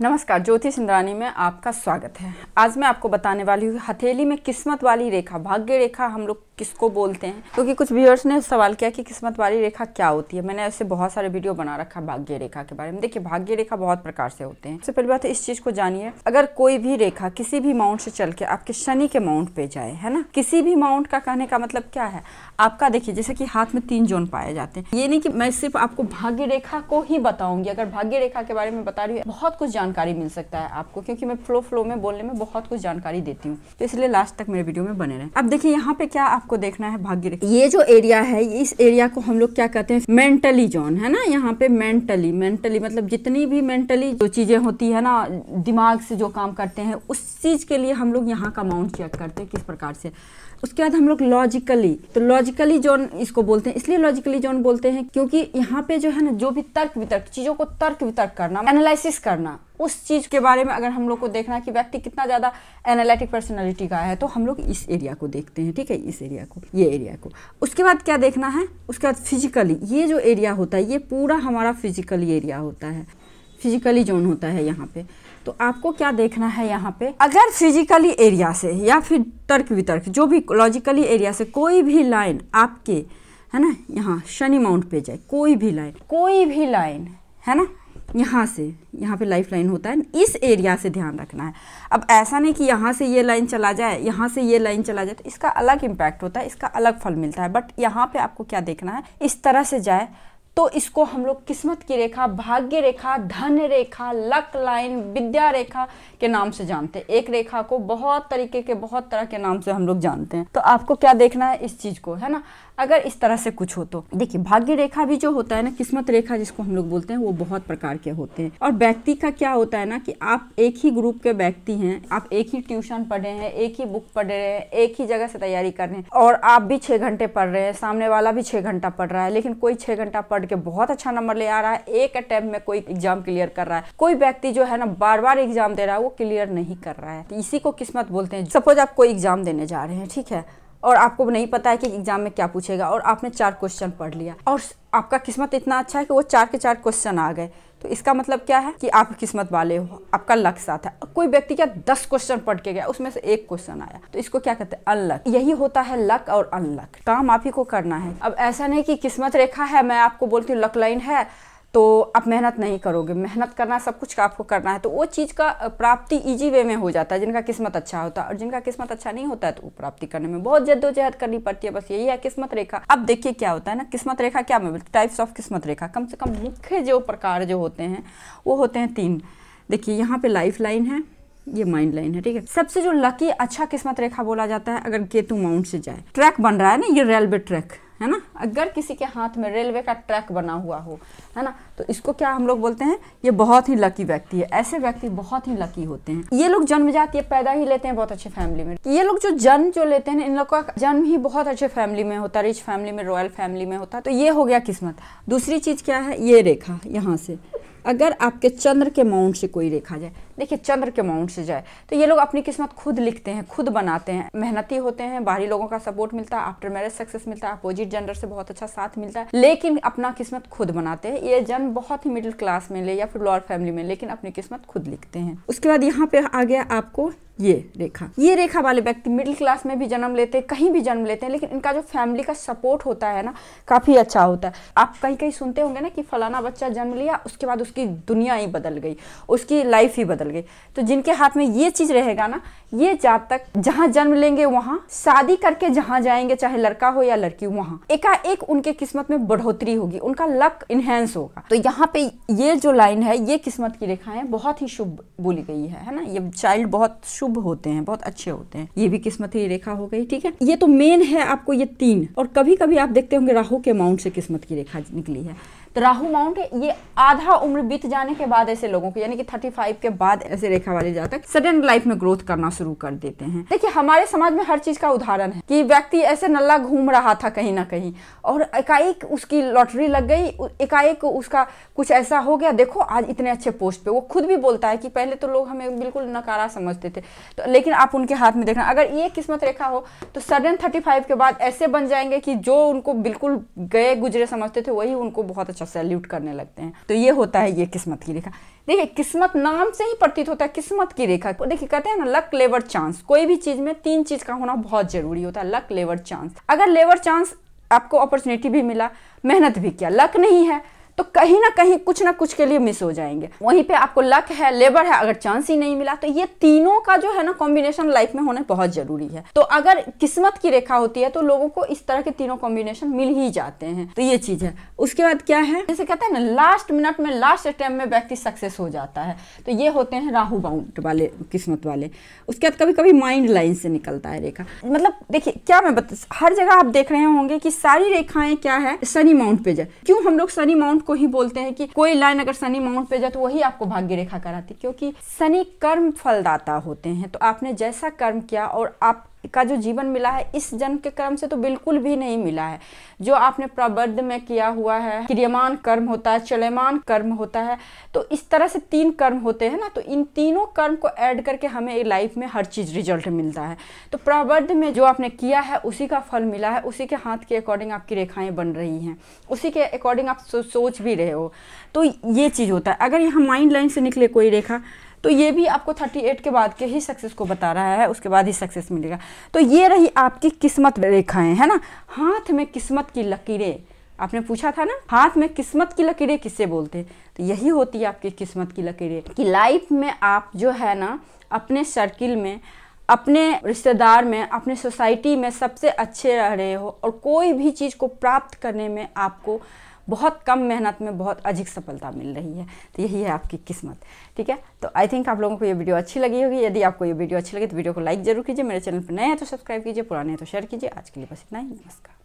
नमस्कार ज्योति सिंधरानी में आपका स्वागत है आज मैं आपको बताने वाली हूँ हथेली में किस्मत वाली रेखा भाग्य रेखा हम लोग किसको बोलते हैं क्योंकि कुछ व्यूअर्स ने सवाल किया कि किस्मत वाली रेखा क्या होती है मैंने ऐसे बहुत सारे वीडियो बना रखा भाग्य रेखा के बारे में देखिए भाग्य रेखा बहुत प्रकार से होते हैं सबसे पहली बात है इस चीज को जानिए अगर कोई भी रेखा किसी भी माउंट से चल के आपके शनि के माउंट पे जाए है ना किसी भी माउंट का कहने का मतलब क्या है आपका देखिए जैसे कि हाथ में तीन जोन पाए जाते हैं ये नहीं कि मैं सिर्फ आपको भाग्य रेखा को ही बताऊंगी अगर भाग्य रेखा के बारे में बता रही हूँ बहुत कुछ जानकारी मिल सकता है आपको क्योंकि मैं फ्लो फ्लो में बोलने में बहुत कुछ जानकारी देती हूँ तो इसलिए लास्ट तक मेरे वीडियो में बने रहे अब देखिए यहाँ पे क्या आप आपको देखना है भाग्य रेखा ये जो एरिया है इस एरिया को हम लोग क्या कहते हैं मेंटली जोन है ना यहाँ पे मेंटली मेंटली मतलब जितनी भी मेंटली जो चीज़ें होती है ना दिमाग से जो काम करते हैं उस चीज़ के लिए हम लोग यहाँ का अमाउंट चेक करते हैं किस प्रकार से उसके बाद हम लोग लॉजिकली तो लॉजिकली जोन इसको बोलते हैं इसलिए लॉजिकली जोन बोलते हैं क्योंकि यहाँ पे जो है ना जो भी तर्क वितर्क चीज़ों को तर्क वितर्क करना एनालिसिस करना उस चीज़ के बारे में अगर हम लोग को देखना है कि व्यक्ति कितना ज़्यादा एनालिटिक पर्सनैलिटी का है तो हम लोग इस एरिया को देखते हैं ठीक है इस एरिया को ये एरिया को उसके बाद क्या देखना है उसके बाद फिजिकली ये जो एरिया होता है ये पूरा हमारा फिजिकली एरिया होता है फिजिकली जोन होता है यहाँ पे तो आपको क्या देखना है यहाँ पे अगर फिजिकली एरिया से या फिर तर्क वितर्क जो भी लॉजिकली एरिया से कोई भी लाइन आपके है ना यहाँ शनि माउंट पे जाए कोई भी लाइन कोई भी लाइन है ना यहाँ से यहाँ पे लाइफ लाइन होता है इस एरिया से ध्यान रखना है अब ऐसा नहीं कि यहाँ से ये लाइन चला जाए यहाँ से ये लाइन चला जाए तो इसका अलग इम्पैक्ट होता है इसका अलग फल मिलता है बट यहाँ पे आपको क्या देखना है इस तरह से जाए तो इसको हम लोग किस्मत की रेखा भाग्य रेखा धन रेखा लक लाइन विद्या रेखा के नाम से जानते हैं एक रेखा को बहुत तरीके के बहुत तरह के नाम से हम लोग जानते हैं तो आपको क्या देखना है इस चीज़ को है ना अगर इस तरह से कुछ हो तो देखिए भाग्य रेखा भी जो होता है ना किस्मत रेखा जिसको हम लोग बोलते हैं वो बहुत प्रकार के होते हैं और व्यक्ति का क्या होता है ना कि आप एक ही ग्रुप के व्यक्ति हैं आप एक ही ट्यूशन पढ़े हैं एक ही बुक पढ़ रहे हैं एक ही जगह से तैयारी कर रहे हैं और आप भी छः घंटे पढ़ रहे हैं सामने वाला भी छः घंटा पढ़ रहा है लेकिन कोई छः घंटा पढ़ के बहुत अच्छा नंबर ले आ रहा है एक अटैम्प में कोई एग्जाम क्लियर कर रहा है कोई व्यक्ति जो है ना बार बार एग्जाम दे रहा है वो क्लियर नहीं कर रहा है तो इसी को किस्मत बोलते हैं सपोज आप कोई एग्जाम देने जा रहे हैं ठीक है और आपको नहीं पता है कि एग्जाम में क्या पूछेगा और आपने चार क्वेश्चन पढ़ लिया और आपका किस्मत इतना अच्छा है कि वो चार के चार क्वेश्चन आ गए तो इसका मतलब क्या है कि आप किस्मत वाले हो आपका लक साथ है कोई व्यक्ति क्या दस क्वेश्चन पढ़ के गया उसमें से एक क्वेश्चन आया तो इसको क्या कहते हैं अनलक यही होता है लक और अनलक काम आप ही को करना है अब ऐसा नहीं कि किस्मत रेखा है मैं आपको बोलती हूँ लक लाइन है तो आप मेहनत नहीं करोगे मेहनत करना सब कुछ आपको करना है तो वो चीज़ का प्राप्ति इजी वे में हो जाता है जिनका किस्मत अच्छा होता है और जिनका किस्मत अच्छा नहीं होता है तो वो प्राप्ति करने में बहुत जद्दोजहद करनी पड़ती है बस यही है किस्मत रेखा अब देखिए क्या होता है ना किस्मत रेखा क्या मैं टाइप्स ऑफ किस्मत रेखा कम से कम मुख्य जो प्रकार जो होते हैं वो होते हैं तीन देखिए यहाँ पर लाइफ लाइन है ये माइंड लाइन है ठीक है सबसे जो लकी अच्छा किस्मत रेखा बोला जाता है अगर केतु माउंट से जाए ट्रैक बन रहा है ना ये रेलवे ट्रैक है ना अगर किसी के हाथ में रेलवे का ट्रैक बना हुआ हो है ना तो इसको क्या हम लोग बोलते हैं ये बहुत ही लकी व्यक्ति है ऐसे व्यक्ति बहुत ही लकी होते हैं ये लोग जन्मजात ये पैदा ही लेते हैं बहुत अच्छे फैमिली में ये लोग जो जन्म जो लेते हैं इन लोग का जन्म ही बहुत अच्छे फैमिली में होता है रिच फैमिली में रॉयल फैमिली में होता है तो ये हो गया किस्मत दूसरी चीज़ क्या है ये रेखा यहाँ से अगर आपके चंद्र के माउंट से कोई रेखा जाए देखिए चंद्र के माउंट से जाए तो ये लोग अपनी किस्मत खुद लिखते हैं खुद बनाते हैं मेहनती होते हैं बाहरी लोगों का सपोर्ट मिलता है आफ्टर मैरिज सक्सेस मिलता है अपोजिट जेंडर से बहुत अच्छा साथ मिलता है लेकिन अपना किस्मत खुद बनाते हैं ये जन्म बहुत ही मिडिल क्लास में ले या फिर लोअर फैमिली में लेकिन अपनी किस्मत खुद लिखते हैं उसके बाद यहाँ पे आ गया आपको ये रेखा ये रेखा वाले व्यक्ति मिडिल क्लास में भी जन्म लेते हैं कहीं भी जन्म लेते हैं लेकिन इनका जो फैमिली का सपोर्ट होता है ना काफ़ी अच्छा होता है आप कहीं कहीं सुनते होंगे ना कि फलाना बच्चा जन्म लिया उसके बाद उसकी दुनिया ही बदल गई उसकी लाइफ ही बदल चल गई तो जिनके हाथ में ये चीज़ रहेगा ना ये जात तक जहाँ जन्म लेंगे वहाँ शादी करके जहाँ जाएंगे चाहे लड़का हो या लड़की वहाँ एकाएक उनके किस्मत में बढ़ोतरी होगी उनका लक इन्हेंस होगा तो यहाँ पे ये जो लाइन है ये किस्मत की रेखाएं बहुत ही शुभ बोली गई है है ना ये चाइल्ड बहुत शुभ होते हैं बहुत अच्छे होते हैं ये भी किस्मत की रेखा हो गई ठीक है ये तो मेन है आपको ये तीन और कभी कभी आप देखते होंगे राहू के अमाउंट से किस्मत की रेखा निकली है तो राहु माउंट ये आधा उम्र बीत जाने के बाद ऐसे लोगों को यानी कि थर्टी फाइव के बाद ऐसे रेखा वाले जातक सडन लाइफ में ग्रोथ करना शुरू कर देते हैं देखिए हमारे समाज में हर चीज का उदाहरण है कि व्यक्ति ऐसे नल्ला घूम रहा था कहीं ना कहीं और एकाएक उसकी लॉटरी लग गई एकाएक उसका कुछ ऐसा हो गया देखो आज इतने अच्छे पोस्ट पे वो खुद भी बोलता है कि पहले तो लोग हमें बिल्कुल नकारा समझते थे तो लेकिन आप उनके हाथ में देखना अगर ये किस्मत रेखा हो तो सडन थर्टी के बाद ऐसे बन जाएंगे कि जो उनको बिल्कुल गए गुजरे समझते थे वही उनको बहुत अच्छा सैल्यूट करने लगते हैं तो ये होता है ये किस्मत की रेखा देखिए किस्मत नाम से ही प्रतीत होता है किस्मत की रेखा देखिए कहते हैं ना लक लेवर चांस कोई भी चीज़ में तीन चीज़ का होना बहुत ज़रूरी होता है लक लेवर चांस अगर लेवर चांस आपको अपॉर्चुनिटी भी मिला मेहनत भी किया लक नहीं है तो कहीं ना कहीं कुछ ना कुछ के लिए मिस हो जाएंगे वहीं पे आपको लक है लेबर है अगर चांस ही नहीं मिला तो ये तीनों का जो है ना कॉम्बिनेशन लाइफ में होना बहुत जरूरी है तो अगर किस्मत की रेखा होती है तो लोगों को इस तरह के तीनों कॉम्बिनेशन मिल ही जाते हैं तो ये चीज है उसके बाद क्या है जैसे कहते हैं ना लास्ट मिनट में लास्ट अटैम्प में व्यक्ति सक्सेस हो जाता है तो ये होते हैं राहु बाउंड वाले किस्मत वाले उसके बाद कभी कभी माइंड लाइन से निकलता है रेखा मतलब देखिए क्या मैं बता हर जगह आप देख रहे होंगे कि सारी रेखाएं क्या है सनी माउंट पे जाए क्यों हम लोग सनी माउंट को ही बोलते हैं कि कोई लाइन अगर शनि माउंट पे जाए तो वही आपको भाग्य रेखा कराती क्योंकि शनि कर्म फलदाता होते हैं तो आपने जैसा कर्म किया और आप का जो जीवन मिला है इस जन्म के कर्म से तो बिल्कुल भी नहीं मिला है जो आपने प्रबद्ध में किया हुआ है क्रियमान कर्म होता है चलमान कर्म होता है तो इस तरह से तीन कर्म होते हैं ना तो इन तीनों कर्म को ऐड करके हमें लाइफ में हर चीज़ रिजल्ट मिलता है तो प्रबद्ध में जो आपने किया है उसी का फल मिला है उसी के हाथ के अकॉर्डिंग आपकी रेखाएं बन रही हैं उसी के अकॉर्डिंग आप सो, सोच भी रहे हो तो ये चीज़ होता है अगर यहाँ माइंड लाइन से निकले कोई रेखा तो ये भी आपको 38 के बाद के ही सक्सेस को बता रहा है उसके बाद ही सक्सेस मिलेगा तो ये रही आपकी किस्मत रेखाएं है ना हाथ में किस्मत की लकीरें आपने पूछा था ना हाथ में किस्मत की लकीरें किससे बोलते हैं तो यही होती है आपकी किस्मत की लकीरें कि लाइफ में आप जो है ना अपने सर्किल में अपने रिश्तेदार में अपने सोसाइटी में सबसे अच्छे रह रहे हो और कोई भी चीज़ को प्राप्त करने में आपको बहुत कम मेहनत में बहुत अधिक सफलता मिल रही है तो यही है आपकी किस्मत ठीक है तो आई थिंक आप लोगों को ये वीडियो अच्छी लगी होगी यदि आपको ये वीडियो अच्छी लगी तो वीडियो को लाइक जरूर कीजिए मेरे चैनल पर नए हैं तो सब्सक्राइब कीजिए पुराने हैं तो शेयर कीजिए आज के लिए बस इतना ही नमस्कार